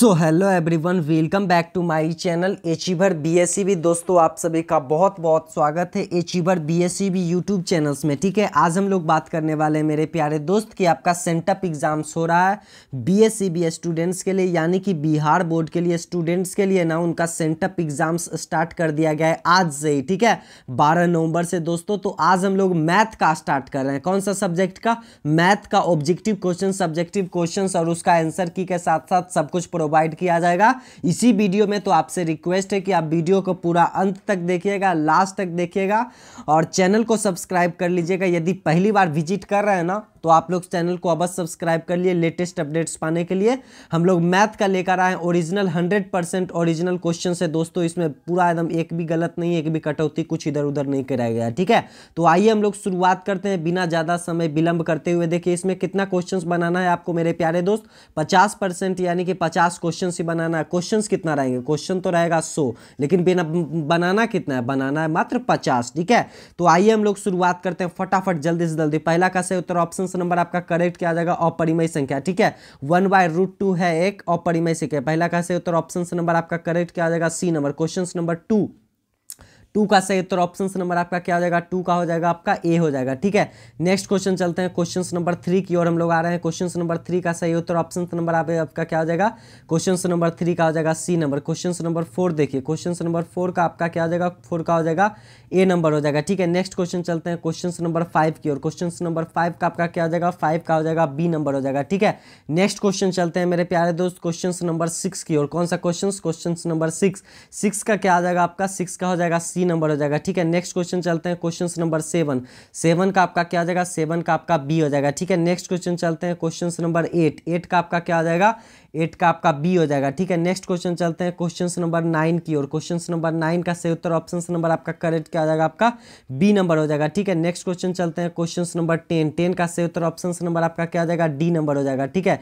So hello everyone welcome back to my channel achiever BSc भी दोस्तों आप सभी का बहुत बहुत स्वागत है एचीवर बीएससी भी यूट्यूब चैनल्स में ठीक है आज हम लोग बात करने वाले हैं मेरे प्यारे दोस्त कि आपका सेंटअप एग्ज़ाम्स हो रहा है बीएससी बी स्टूडेंट्स के लिए यानी कि बिहार बोर्ड के लिए स्टूडेंट्स के लिए ना उनका सेंटअप एग्ज़ाम्स स्टार्ट कर दिया गया है आज से ही ठीक है बारह नवम्बर से दोस्तों तो आज हम लोग मैथ का स्टार्ट कर रहे हैं कौन सा सब्जेक्ट का मैथ का ऑब्जेक्टिव क्वेश्चन सब्जेक्टिव क्वेश्चन और उसका आंसर की के साथ साथ सब कुछ प्रोवाइड किया जाएगा इसी वीडियो में तो आपसे रिक्वेस्ट है कि आप वीडियो को पूरा अंत तक देखिएगा लास्ट तक देखिएगा और चैनल को सब्सक्राइब कर लीजिएगा यदि पहली बार विजिट कर रहे हैं ना तो आप लोग चैनल को अवश्य सब्सक्राइब कर लिए लेटेस्ट अपडेट्स पाने के लिए हम लोग मैथ का लेकर आए original hundred percent original question है दोस्तों इसमें पूरा एकदम एक भी गलत नहीं एक भी कटौती कुछ इधर उधर नहीं कराया गया ठीक है तो आइए हम लोग शुरुआत करते हैं बिना ज़्यादा समय विलंब करते हुए देखिए इसमें कितना क्वेश्चन बनाना है आपको मेरे प्यारे दोस्त पचास यानी कि पचास क्वेश्चन ही बनाना है क्वेश्चन कितना रहेंगे क्वेश्चन तो रहेगा सो लेकिन बिना बनाना कितना है बनाना है मात्र पचास ठीक है तो आइए हम लोग शुरुआत करते हैं फटाफट जल्दी से जल्दी पहला कैसे उत्तर ऑप्शन दूसरा नंबर आपका करेक्ट क्या आ जाएगा अपरिमय संख्या ठीक है वन बाय रूट टू है एक अपरिमय संख्या पहला कैसे उत्तर ऑप्शन नंबर आपका करेक्ट क्या आ जाएगा C number question number two two का सही उत्तर ऑप्शन नंबर आपका क्या हो जाएगा टू का हो जाएगा आपका ए हो जाएगा ठीक है नेक्स्ट क्वेश्चन चलते हैं क्वेश्चन नंबर थ्री की ओर हम लोग आ रहे हैं क्वेश्चन नंबर थ्री का सही उत्तर ऑप्शन नंबर आपका क्या हो जाएगा क्वेश्चन नंबर थ्री का हो जाएगा C number question number four देखिए क्वेश्चन नंबर फोर का आपका क्या हो जाएगा फोर का हो जाएगा ए नंबर हो जाएगा ठीक है नेक्स्ट क्वेश्चन चलते हैं क्वेश्चन नंबर फाइव की ओर क्वेश्चन नंबर फाइव का आपका क्या हो जाएगा फाइव का हो जाएगा बी नंबर हो जाएगा ठीक है नेक्स्ट क्वेश्चन चलते हैं मेरे प्यारे दोस्त क्वेश्चन नंबर सिक्स की ओर कौन सा question question number six six का क्या आ जाएगा आपका सिक्स का हो जाएगा सी सी नंबर हो जाएगा ठीक है नेक्स्ट क्वेश्चन चलते हैं क्वेश्चन नंबर सेवन सेवन का आपका क्या हो जाएगा सेवन का आपका बी हो जाएगा ठीक है नेक्स्ट क्वेश्चन चलते हैं क्वेश्चन नंबर एट एट का आपका क्या हो जाएगा एट का आपका बी हो जाएगा ठीक है नेक्स्ट क्वेश्चन चलते हैं क्वेश्चन नंबर नाइन की और क्वेश्चन नंबर नाइन का सही उत्तर ऑप्शन नंबर आपका करेक्ट क्या हो जाएगा आपका बी नंबर हो जाएगा ठीक है नेक्स्ट क्वेश्चन चलते हैं क्वेश्चन नंबर टेन टेन का सही उत्तर ऑप्शन नंबर आपका क्या हो जाएगा डी नंबर हो जाएगा ठीक है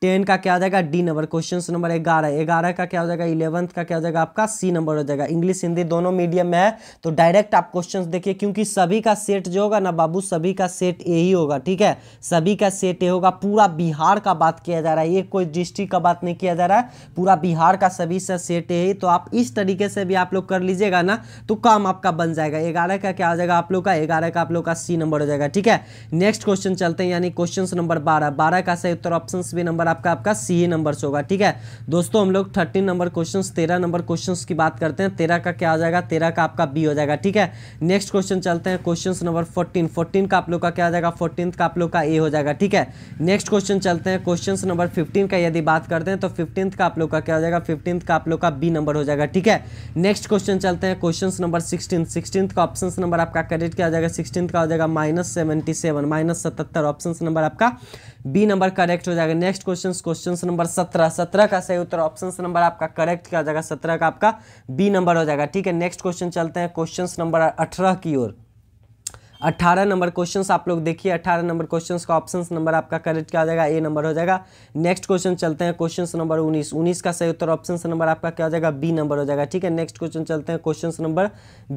टेन का क्या हो जाएगा डी नंबर क्वेश्चन नंबर ग्यारह ग्यारह का क्या हो जाएगा इलेवंथ का क्या हो जाएगा आपका सी नंबर हो जाएगा इंग्लिश हिंदी दोनों मीडियम में है तो डायरेक्ट आप क्वेश्चन देखिए क्योंकि सभी का सेट जो होगा ना बाबू सभी का सेट ए ही होगा ठीक है सभी का सेट ए होगा पूरा बिहार का बात किया जा रहा है ये कोई डिस्ट्रिक्ट का बात नहीं किया जा रहा है पूरा बिहार का सभी से सेट ए ही तो आप इस तरीके से भी आप लोग कर लीजिएगा ना तो काम आपका बन जाएगा ग्यारह का क्या हो जाएगा आप लोग का ग्यारह का आप लोग का सी नंबर हो जाएगा ठीक है नेक्स्ट क्वेश्चन चलते हैं यानी क्वेश्चन नंबर बारह बारह का सही उत्तर ऑप्शन भी नंबर नंबर आपका आपका सी ए नंबर होगा ठीक है दोस्तों हम लोग थर्टीन नंबर क्वेश्चन तेरह नंबर क्वेश्चन की बात करते हैं तेरह का क्या हो जाएगा तेरह का आपका बी हो जाएगा ठीक है नेक्स्ट क्वेश्चन चलते हैं क्वेश्चन नंबर फोर्टीन फोर्टीन का आप लोग का क्या हो जाएगा फोर्टीन का आप लोग का ए हो जाएगा ठीक है नेक्स्ट क्वेश्चन चलते हैं क्वेश्चन नंबर फिफ्टीन का यदि बात करते हैं तो फिफ्टीन का आप लोग का क्या हो जाएगा फिफ्टीन का आप लोग का बी नंबर हो जाएगा ठीक है नेक्स्ट क्वेश्चन चलते हैं क्वेश्चन नंबर सिक्सटीन सिक्सटीन का ऑप्शन नंबर आपका करेक्ट क्या हो जाएगा सिक्सटीन का हो जाएगा माइनस सेवेंटी सेवन माइनस सतहत्तर ऑप्शन नंबर आपका बी नंबर करेक्ट हो जाएगा next question question question number सत्रह सत्रह का सही उत्तर ऑप्शन नंबर आपका करेक्ट किया जाएगा सत्रह का आपका बी नंबर हो जाएगा ठीक है नेक्स्ट क्वेश्चन चलते हैं क्वेश्चन नंबर अठारह की ओर 18 नंबर क्वेश्चन आप लोग देखिए 18 नंबर क्वेश्चन का ऑप्शन नंबर आपका करेक्ट क्या हो जाएगा ए नंबर हो जाएगा नेक्स्ट क्वेश्चन चलते हैं क्वेश्चन नंबर 19 19 का सही उत्तर ऑप्शन नंबर आपका क्या हो जाएगा बी नंबर हो जाएगा ठीक है नेक्स्ट क्वेश्चन चलते हैं क्वेश्चन नंबर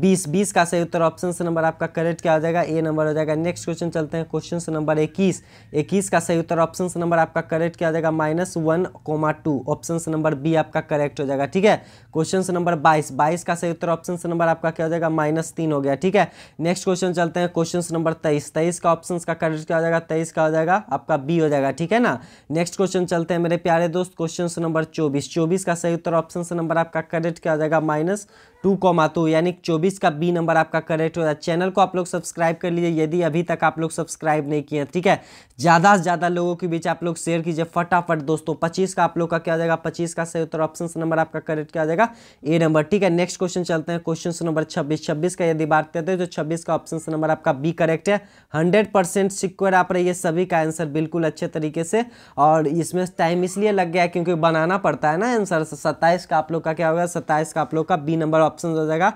20 20 का सही उत्तर ऑप्शन नंबर आपका करेक्ट क्या हो जाएगा ए नंबर हो जाएगा नेक्स्ट क्वेश्चन चलते हैं क्वेश्चन नंबर इक्कीस इक्कीस का सही उत्तर ऑप्शन नंबर आपका करेक्ट क्या हो जाएगा minus one comma two option number B आपका करेक्ट हो जाएगा ठीक है क्वेश्चन नंबर बाईस बाईस का सही उत्तर ऑप्शन नंबर आपका क्या हो जाएगा माइनस तीन हो गया ठीक है नेक्स्ट क्वेश्चन चलते हैं क्वेश्चन नंबर तेईस तेईस का ऑप्शन का करेक्ट क्या हो जाएगा तेईस का हो जाएगा आपका बी हो जाएगा ठीक है ना नेक्स्ट क्वेश्चन चलते हैं मेरे प्यारे दोस्त क्वेश्चन नंबर चौबीस चौबीस का सही उत्तर ऑप्शन नंबर आपका करेक्ट क्या हो जाएगा माइनस टू कॉमा टू यानी चौबीस का बी नंबर आपका करेक्ट हो रहा है चैनल को आप लोग सब्सक्राइब कर लीजिए यदि अभी तक आप लोग सब्सक्राइब नहीं किए ठीक है ज़्यादा से ज़्यादा लोगों के बीच आप लोग शेयर कीजिए फटाफट दोस्तों पच्चीस का आप लोग का क्या जाएगा पच्चीस का सही उत्तर ऑप्शन नंबर आपका करेक्ट क्या जाएगा ए नंबर ठीक है नेक्स्ट क्वेश्चन चलते हैं क्वेश्चन नंबर छब्बीस छब्बीस का यदि बात करते हैं तो छब्बीस का ऑप्शन नंबर आपका बी करेक्ट है हंड्रेड परसेंट सिक्योर आप रहिए सभी का आंसर बिल्कुल अच्छे तरीके से और इसमें टाइम इसलिए लग गया क्योंकि बनाना पड़ता है ना आंसर सत्ताईस का आप लोग का क्या होगा सत्ताईस का आप लोग का बी नंबर ऑप्शन हो जाएगा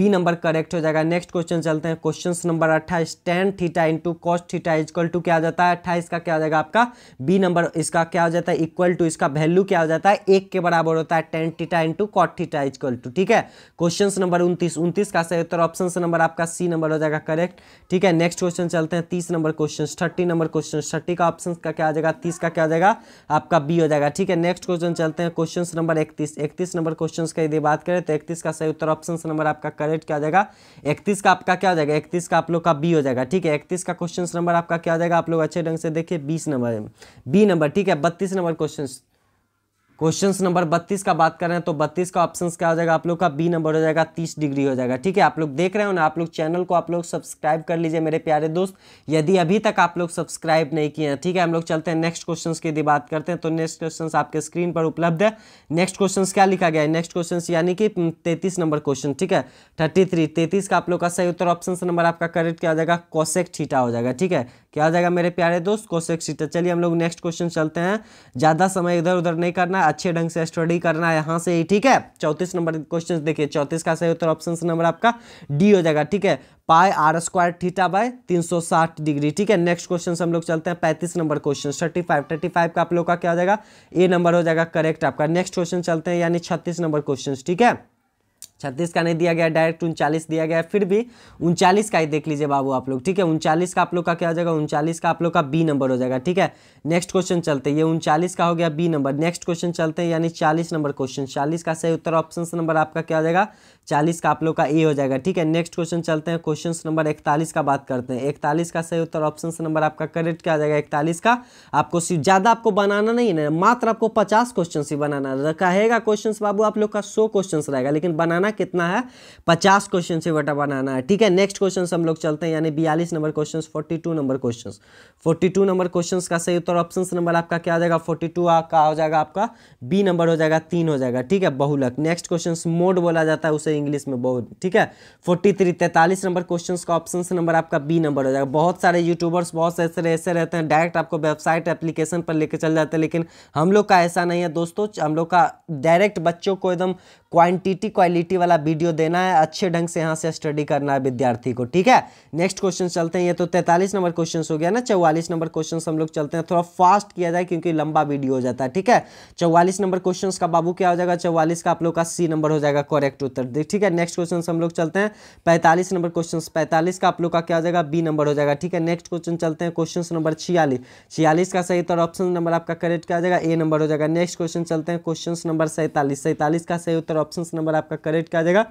बी नंबर करेक्ट हो जाएगा नेक्स्ट क्वेश्चन चलते हैं क्वेश्चन नंबर अट्ठाईस tan theta into cos theta equal to क्या हो जाता है अट्ठाईस का क्या हो जाएगा आपका बी नंबर इसका क्या हो जाता है इक्वल टू इसका वैल्यू क्या हो जाता है एक के बराबर होता है tan theta into cot theta equal to ठीक है क्वेश्चन नंबर उन्तीस उन्तीस का सही उत्तर ऑप्शन नंबर आपका सी नंबर हो जाएगा करेक्ट ठीक है नेक्स्ट क्वेश्चन चलते हैं तीस number question thirty number question thirty का ऑप्शन का क्या हो जाएगा तीस का क्या हो जाएगा आपका बी हो जाएगा ठीक है नेक्स्ट क्वेश्चन चलते हैं क्वेश्चन नंबर इकतीस इकतीस नंबर क्वेश्चन का यदि बात करें तो इकतीस का सही उत्तर ऑप्शन नंबर आपका करेक्ट क्या जाएगा इकतीस का आपका क्या हो जाएगा इकतीस का आप लोग का बी हो जाएगा ठीक है इकतीस का क्वेश्चन नंबर आपका क्या हो जाएगा आप लोग अच्छे ढंग से देखिए बीस नंबर बी नंबर ठीक है बत्तीस नंबर क्वेश्चन क्वेश्चन नंबर बत्तीस का बात कर रहे हैं तो बत्तीस का ऑप्शन क्या हो जाएगा आप लोग का बी नंबर हो जाएगा तीस डिग्री हो जाएगा ठीक है आप लोग देख रहे हो ना आप लोग चैनल को आप लोग सब्सक्राइब कर लीजिए मेरे प्यारे दोस्त यदि अभी तक आप लोग सब्सक्राइब नहीं किए हैं ठीक है हम लोग चलते हैं नेक्स्ट क्वेश्चन की यदि बात करते हैं तो नेक्स्ट क्वेश्चन आपके स्क्रीन पर उपलब्ध है नेक्स्ट क्वेश्चन क्या लिखा गया है नेक्स्ट क्वेश्चन यानी कि हम्म, तैतीस नंबर क्वेश्चन ठीक है थर्टी थ्री तैतीस का आप लोग का सही उत्तर ऑप्शन नंबर आपका करेक्ट क्या हो जाएगा कौशेक छीटा हो जाएगा ठीक है क्या हो जाएगा मेरे प्यारे दोस्त कौशेक छीटा चलिए हम लोग नेक्स्ट क्वेश्चन चलते हैं ज़्यादा समय इधर उधर नहीं करना अच्छे ढंग से स्टडी करना है यहाँ से ही ठीक है चौंतीस नंबर क्वेश्चन देखिए चौंतीस का सही उत्तर ऑप्शन नंबर आपका डी हो जाएगा ठीक है pi r square theta by 360 degree ठीक है नेक्स्ट क्वेश्चन हम लोग चलते हैं 35 नंबर क्वेश्चन 35 35 का आप लोग का क्या हो जाएगा ए नंबर हो जाएगा करेक्ट आपका नेक्स्ट क्वेश्चन चलते हैं यानी 36 नंबर क्वेश्चन ठीक है छत्तीस का नहीं दिया गया डायरेक्ट उनचालीस दिया गया फिर भी उनचालीस का ही देख लीजिए बाबू आप लोग ठीक है उनचालीस का आप लोग का क्या हो जाएगा उनचालीस का आप लोग का बी नंबर हो जाएगा ठीक है नेक्स्ट क्वेश्चन चलते ये उनचालीस का हो गया बी नंबर नेक्स्ट क्वेश्चन चलते हैं यानी चालीस नंबर क्वेश्चन चालीस का सही उत्तर ऑप्शन नंबर आपका क्या हो जाएगा चालीस का आप लोग का ए हो जाएगा ठीक है नेक्स्ट क्वेश्चन चलते हैं क्वेश्चन नंबर इकतालीस का बात करते हैं इकतालीस का सही उत्तर ऑप्शन नंबर आपका करेक्ट क्या हो जाएगा इकतालीस का आपको ज़्यादा आपको बनाना नहीं है मात्र आपको पचास क्वेश्चन ही बनाना रहेगा क्वेश्चन बाबू आप लोग का सौ क्वेश्चन रहेगा लेकिन बनाना बनाना कितना है पचास क्वेश्चन से बेटा बनाना है ठीक है नेक्स्ट क्वेश्चन हम लोग चलते हैं यानी बयालीस number question forty two number question forty two number question का सही उत्तर ऑप्शन नंबर आपका क्या आ जाएगा फोर्टी टू का हो जाएगा आपका बी नंबर हो जाएगा तीन हो जाएगा ठीक है बहुलक नेक्स्ट क्वेश्चन मोड बोला जाता है उसे इंग्लिश में बहुत ठीक है फोर्टी थ्री तैंतालीस नंबर क्वेश्चन का ऑप्शन नंबर आपका बी नंबर हो जाएगा बहुत सारे यूट्यूबर्स बहुत से ऐसे ऐसे रहते हैं डायरेक्ट आपको वेबसाइट एप्लीकेशन पर लेकर चल जाते हैं लेकिन हम लोग का ऐसा नहीं है दोस्तों हम लोग का डायरेक्ट बच्चों को एकदम क्वांटिटी क्वालिटी वाला वीडियो देना है अच्छे ढंग से यहाँ से स्टडी करना है विद्यार्थी को ठीक है नेक्स्ट क्वेश्चन चलते हैं ये तो तैंतालीस नंबर क्वेश्चन हो गया ना चौवालीस नंबर क्वेश्चन हम लोग चलते हैं थोड़ा फास्ट किया जाए क्योंकि लंबा वीडियो हो जाता है ठीक है चौवालीस नंबर क्वेश्चन का बाबू क्या हो जाएगा चौवालीस का आप लोग का सी नंबर हो जाएगा करेक्ट उत्तर ठीक है नेक्स्ट क्वेश्चन हम लोग चलते हैं पैंतालीस नंबर क्वेश्चन पैंतालीस का आप लोग का क्या हो जाएगा बी नंबर हो जाएगा ठीक है नेक्स्ट क्वेश्चन चलते हैं क्वेश्चन नंबर छियालीस छियालीस का सही उत्तर ऑप्शन नंबर आपका करेक्ट क्या हो जाएगा ए नंबर हो जाएगा नेक्स्ट क्वेश्चन चलते हैं क्वेश्चन नंबर सैंतालीस सैंतालीस का सही उत्तर ऑप्शन नंबर आपका करेक्ट आ जाएगा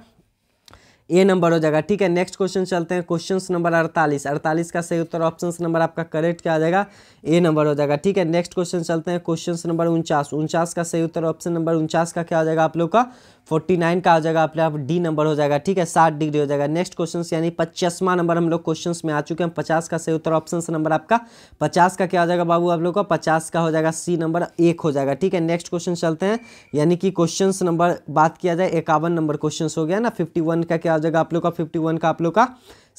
ए नंबर हो जाएगा ठीक है नेक्स्ट क्वेश्चन चलते हैं क्वेश्चन नंबर 48 48 का सही उत्तर ऑप्शन नंबर आपका करेक्ट क्या आ जाएगा ए नंबर हो जाएगा ठीक है नेक्स्ट क्वेश्चन चलते हैं क्वेश्चन नंबर उनचास उनचास का सही उत्तर ऑप्शन नंबर उनचास का क्या हो जाएगा आप लोग का फोर्टी नाइन का हो जाएगा अपने डी नंबर हो जाएगा ठीक है सात डिग्री हो जाएगा नेक्स्ट क्वेश्चन यानी पचासवा नंबर हम लोग क्वेश्चन में आ चुके हैं पचास का सही उत्तर ऑप्शन नंबर आपका पचास का क्या हो जाएगा बाबू आप लोग का पचास का हो जाएगा सी नंबर एक हो जाएगा ठीक है नेक्स्ट क्वेश्चन चलते हैं यानी कि क्वेश्चन नंबर बात किया जाए इक्यावन नंबर क्वेश्चन हो गया ना फिफ्टी का क्या हो जाएगा आप लोग का फिफ्टी का आप लोग का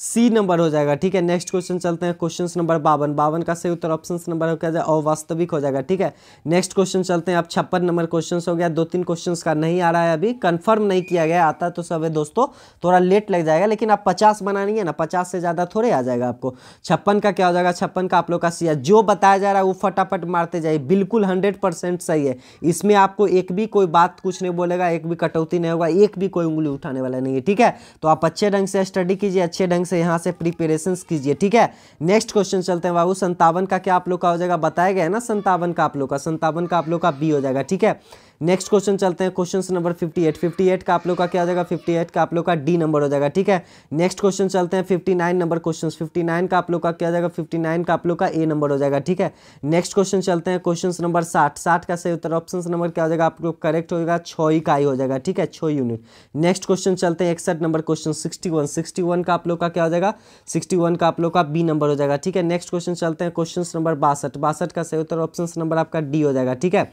सी नंबर हो जाएगा ठीक है नेक्स्ट क्वेश्चन चलते हैं क्वेश्चन नंबर बावन बावन का सही उत्तर ऑप्शन नंबर हो गया अवास्तविक हो जाएगा ठीक है नेक्स्ट क्वेश्चन चलते हैं अब छप्पन नंबर क्वेश्चन हो गया दो तीन क्वेश्चन का नहीं आ रहा है अभी कन्फर्म नहीं किया गया आता तो सब है दोस्तों थोड़ा लेट लग जाएगा लेकिन आप पचास बनानी है ना पचास से ज़्यादा थोड़े आ जाएगा आपको छप्पन का क्या हो जाएगा छप्पन का आप लोग का सी जो बताया जा रहा है वो फटाफट मारते जाइए बिल्कुल हंड्रेड परसेंट सही है इसमें आपको एक भी कोई बात कुछ नहीं बोलेगा एक भी कटौती नहीं होगा एक भी कोई उंगली उठाने वाला नहीं है ठीक है तो आप अच्छे ढंग से स्टडी कीजिए अच्छे ढंग से यहाँ से प्रिपेरेशन कीजिए ठीक है नेक्स्ट क्वेश्चन चलते हैं बाबू संतावन का क्या आप लोग का हो जाएगा बताया गया है ना संतावन का आप लोग का संतावन का आप लोग का बी हो जाएगा ठीक है नेक्स्ट क्वेश्चन चलते हैं क्वेश्चन नंबर 58 58 का आप लोग का क्या हो जाएगा 58 का आप लोग का डी नंबर हो जाएगा ठीक है नेक्स्ट क्वेश्चन चलते हैं 59 नंबर क्वेश्चन 59 का आप लोग का क्या हो जाएगा 59 का आप लोग का ए नंबर हो जाएगा ठीक है नेक्स्ट क्वेश्चन चलते हैं क्वेश्चन नंबर साठ साठ का सही उत्तर ऑप्शन नंबर क्या हो जाएगा आप लोग करेक्ट होगा छः इकाई हो जाएगा ठीक है छः यूनिट नेक्स्ट क्वेश्चन चलते हैं इकसठ number question sixty one sixty one का आप लोग का क्या हो जाएगा सिक्सटी वन का आप लोग का बी नंबर हो जाएगा ठीक है नेक्स्ट क्वेश्चन चलते हैं क्वेश्चन नंबर बासठ बासठ का सही उत्तर ऑप्शन नंबर आपका डी हो जाएगा ठीक है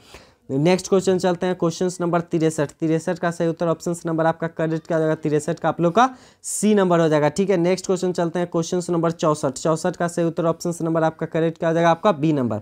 नेक्स्ट क्वेश्चन चलते हैं क्वेश्चन नंबर तिरसठ तिरसठ का सही उत्तर ऑप्शन नंबर आपका करेक्ट क्या हो जाएगा तिरसठ का आप लोग का सी नंबर हो जाएगा ठीक है नेक्स्ट क्वेश्चन चलते हैं क्वेश्चन नंबर चौसठ चौसठ का सही उत्तर ऑप्शन नंबर आपका करेक्ट क्या हो जाएगा आपका बी नंबर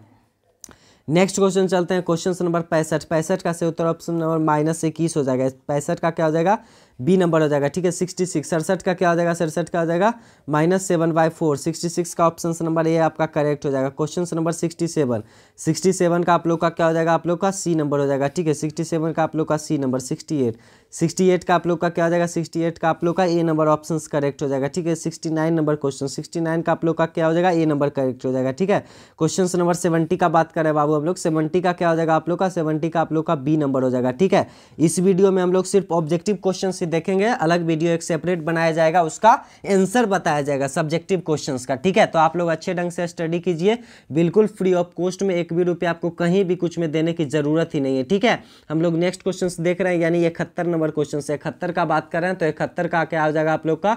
नेक्स्ट क्वेश्चन चलते हैं क्वेश्चन नंबर पैंसठ पैंसठ का सही उत्तर ऑप्शन नंबर माइनस इक्कीस हो जाएगा पैंसठ का क्या हो जाएगा बी नंबर हो जाएगा ठीक है सिक्सटी सिक्स सड़सठ का क्या हो जाएगा सड़सठ का हो जाएगा minus seven by four sixty six का ऑप्शन नंबर ए आपका करेक्ट हो जाएगा question number sixty seven sixty seven का आप लोग का क्या हो जाएगा आप लोग का सी नंबर हो जाएगा ठीक है सिक्सटी सेवन का आप लोग का C number sixty eight sixty eight का आप लोग का क्या हो जाएगा सिक्सटी एट का आप लोग का ए नंबर ऑप्शन करेक्ट हो जाएगा ठीक है sixty nine number question sixty nine का आप लोग का क्या हो जाएगा ए नंबर करेक्ट हो जाएगा ठीक है क्वेश्चन नंबर सेवेंटी का बात करें बाबू हम लोग सेवेंटी का क्या हो जाएगा आप लोग का सेवेंटी का आप लोग का बी नंबर हो जाएगा ठीक है इस वीडियो में हम लोग सिर्फ ऑब्जेक्टिव क्वेश्चन ही देखेंगे अलग वीडियो एक सेपरेट बनाया जाएगा उसका एंसर बताया जाएगा सब्जेक्टिव क्वेश्चन का ठीक है तो आप लोग अच्छे ढंग से स्टडी कीजिए बिल्कुल फ्री ऑफ कॉस्ट में एक भी रुपये आपको कहीं भी कुछ में देने की जरूरत ही नहीं है ठीक है हम लोग नेक्स्ट क्वेश्चन देख रहे हैं यानी इकहत्तर नंबर नंबर क्वेश्चन से इकहत्तर का बात कर रहे हैं तो इकहत्तर का क्या हो जाएगा आप लोग का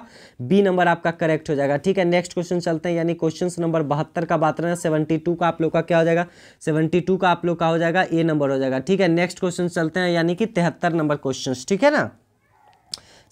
बी नंबर आपका करेक्ट हो जाएगा ठीक है नेक्स्ट क्वेश्चन चलते हैं यानी क्वेश्चन नंबर बहत्तर का बात रहे हैं सेवेंटी का आप लोग का क्या हो जाएगा सेवेंटी का आप लोग का हो जाएगा ए नंबर हो जाएगा ठीक है नेक्स्ट क्वेश्चन चलते हैं यानी कि तिहत्तर नंबर क्वेश्चन ठीक है ना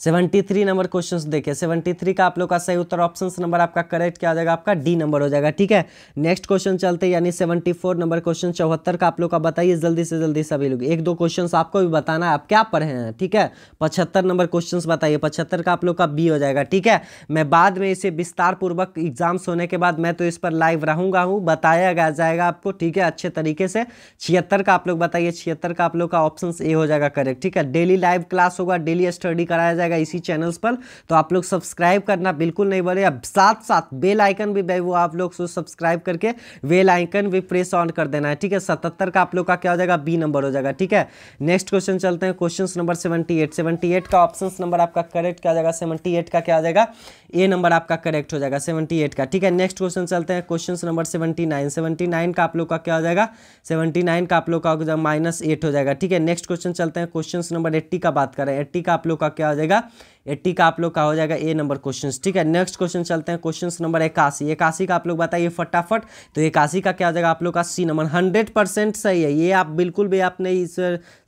73 नंबर क्वेश्चंस देखिए 73 का आप लोग का सही उत्तर ऑप्शन नंबर आपका करेक्ट क्या हो जाएगा आपका डी नंबर हो जाएगा ठीक है नेक्स्ट क्वेश्चन चलते यानी 74 नंबर क्वेश्चन चौहत्तर का आप लोग का बताइए जल्दी से जल्दी सभी लोग एक दो क्वेश्चन आपको भी बताना है आप क्या पढ़े हैं ठीक है पचहत्तर नंबर क्वेश्चन बताइए पचहत्तर का आप लोग का बी हो जाएगा ठीक है मैं बाद में इसे विस्तारपूर्वक एग्जाम्स होने के बाद मैं तो इस पर लाइव रहूंगा हूँ बताया जाएगा आपको ठीक है अच्छे तरीके से छिहत्तर का आप लोग बताइए छिहत्तर का आप लोग का ऑप्शन ए हो जाएगा करेक्ट ठीक है डेली लाइव क्लास होगा डेली स्टडी कराया जाएगा जाएगा इसी चैनल्स पर तो आप लोग सब्सक्राइब करना बिल्कुल नहीं बोले अब साथ साथ बेल आइकन भी वो आप लोग सब्सक्राइब करके बेल आइकन भी प्रेस ऑन कर देना है ठीक है सतहत्तर का आप लोग का क्या हो जाएगा बी नंबर हो जाएगा ठीक है नेक्स्ट क्वेश्चन चलते हैं question number seventy eight seventy eight का ऑप्शन नंबर आपका करेक्ट क्या जाएगा सेवेंटी एट का क्या हो जाएगा ए नंबर आपका करेक्ट हो जाएगा सेवेंटी एट का ठीक है नेक्स्ट क्वेश्चन चलते हैं question number seventy nine seventy nine का आप लोग का क्या हो जाएगा सेवेंटी नाइन का आप लोग का माइनस एट हो जाएगा ठीक है नेक्स्ट क्वेश्चन चलते हैं क्वेश्चन नंबर एट्टी का बात करें एट्टी का आप लोग का क्या हो जाएगा Yeah. एट्टी का आप लोग का हो जाएगा ए नंबर क्वेश्चन ठीक है नेक्स्ट क्वेश्चन चलते हैं क्वेश्चन नंबर इक्यासी इक्यासी का आप लोग बताइए फटाफट तो इक्यासी का क्या हो जाएगा आप लोग का सी नंबर हंड्रेड परसेंट सही है ये आप बिल्कुल भी आपने इस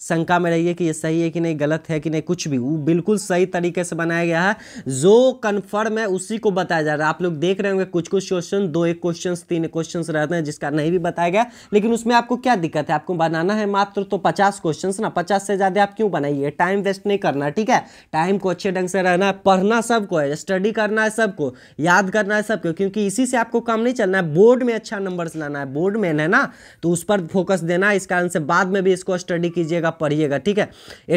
शंका में रहिए कि ये सही है कि नहीं गलत है कि नहीं कुछ भी वो बिल्कुल सही तरीके से बनाया गया है जो कन्फर्म है उसी को बताया जा रहा है आप लोग देख रहे होंगे कुछ कुछ क्वेश्चन दो एक क्वेश्चन तीन क्वेश्चन रहते हैं जिसका नहीं भी बताया गया लेकिन उसमें आपको क्या दिक्कत है आपको बनाना है मात्र तो पचास क्वेश्चन ना पचास से ज़्यादा आप क्यों बनाइए टाइम वेस्ट नहीं करना ठीक है टाइम को अच्छे ढंग से रहना है पढ़ना सबको है स्टडी करना है सबको याद करना है सबको क्योंकि इसी से आपको काम नहीं चलना है बोर्ड में अच्छा नंबर्स लाना है बोर्ड में है ना तो उस पर फोकस देना है इस कारण से बाद में भी इसको स्टडी कीजिएगा पढ़िएगा ठीक है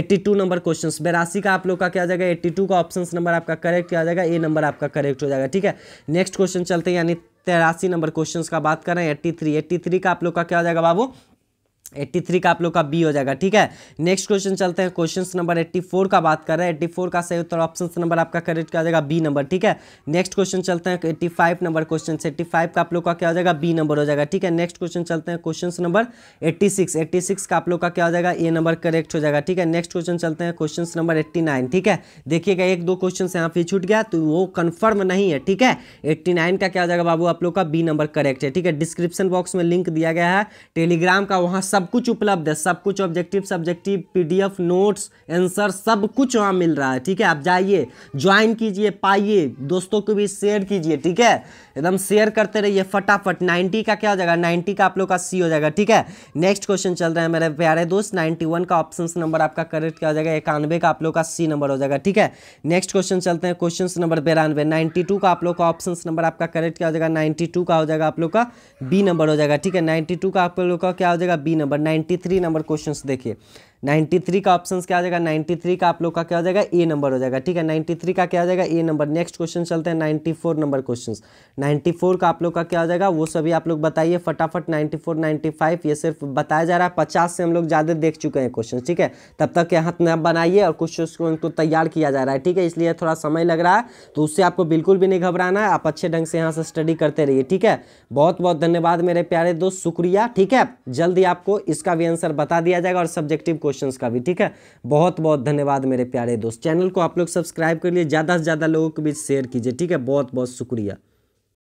एट्टी नंबर क्वेश्चन बेरासी का आप लोग का क्या जाएगा एट्टी का ऑप्शन नंबर आपका करेक्ट किया जाएगा ए नंबर आपका करेक्ट हो जाएगा ठीक है नेक्स्ट क्वेश्चन चलते हैं यानी तेरासी नंबर क्वेश्चंस का बात करें एट्टी थ्री एट्टी थ्री का आप लोग का क्या हो जाएगा बाबू एट्टी थ्री का आप लोग का बी हो जाएगा ठीक है नेक्स्ट क्वेश्चन चलते हैं क्वेश्चन नंबर एट्टी फोर का बात कर रहे हैं एट्टी फोर का सही उत्तर ऑप्शन नंबर आपका करेक्ट क्या हो जाएगा बी नंबर ठीक है नेक्स्ट क्वेश्चन चलते हैं eighty five number question eighty five का आप लोग का क्या हो जाएगा बी नंबर हो जाएगा ठीक है नेक्स्ट क्वेश्चन चलते हैं question number eighty six eighty six का आप लोग का क्या हो जाएगा ए नंबर करेक्ट हो जाएगा ठीक है नेक्स्ट क्वेश्चन चलते हैं क्वेश्चन नंबर एट्टी नाइन ठीक है देखिएगा एक दो क्वेश्चन यहाँ पे छूट गया तो वो कन्फर्म नहीं है ठीक है एट्टी नाइन का क्या हो जाएगा बाबू आप लोग का बी नंबर करेक्ट है ठीक है डिस्क्रिप्शन बॉक्स में लिंक दिया गया है टेलीग्राम का वहाँ सब सब कुछ उपलब्ध है सब कुछ objective subjective PDF notes answer सब कुछ वहाँ मिल रहा है ठीक है आप जाइए ज्वाइन कीजिए पाइए दोस्तों को भी शेयर कीजिए ठीक है एकदम शेयर करते रहिए फटाफट नाइन्टी का क्या हो जाएगा नाइन्टी का आप लोग का सी हो जाएगा ठीक है नेक्स्ट क्वेश्चन चल रहा है मेरे प्यारे दोस्त नाइन्टी वन का ऑप्शन नंबर आपका करेक्ट क्या हो जाएगा इक्यानवे का आप लोग का सी नंबर हो जाएगा ठीक है नेक्स्ट क्वेश्चन चलते हैं क्वेश्चन नंबर बिरानवे नाइन्टी टू का आप लोग का ऑप्शन नंबर आपका करेक्ट क्या हो जाएगा नाइन्टी टू का हो जाएगा आप लोग का बी नंबर हो जाएगा ठीक है नाइन्टी टू का आप लोग का क्या हो जाएगा B number number 93 number questions देखिए 93 का ऑप्शन क्या हो जाएगा 93 का आप लोग का क्या हो जाएगा ए नंबर हो जाएगा ठीक है 93 का क्या हो जाएगा ए नंबर नेक्स्ट क्वेश्चन चलते हैं 94 नंबर क्वेश्चन 94 का आप लोग का क्या हो जाएगा वो सभी आप लोग बताइए फटाफट 94 95 ये सिर्फ बताया जा रहा है पचास से हम लोग ज़्यादा देख चुके हैं क्वेश्चन ठीक है तब तक यहाँ तो न बनाइए और क्वेश्चन को तैयार किया जा रहा है ठीक है इसलिए थोड़ा समय लग रहा है तो उससे आपको बिल्कुल भी नहीं घबराना है आप अच्छे ढंग से यहाँ से स्टडी करते रहिए ठीक है बहुत बहुत धन्यवाद मेरे प्यारे दोस्त शुक्रिया ठीक है जल्दी आपको इसका भी आंसर बता दिया जाएगा और सब्जेक्टिव क्वेश्चन क्वेश्चंस का भी ठीक है बहुत बहुत धन्यवाद मेरे प्यारे दोस्त चैनल को आप लोग सब्सक्राइब कर लिए ज़्यादा से ज़्यादा लोगों के बीच शेयर कीजिए ठीक है बहुत बहुत शुक्रिया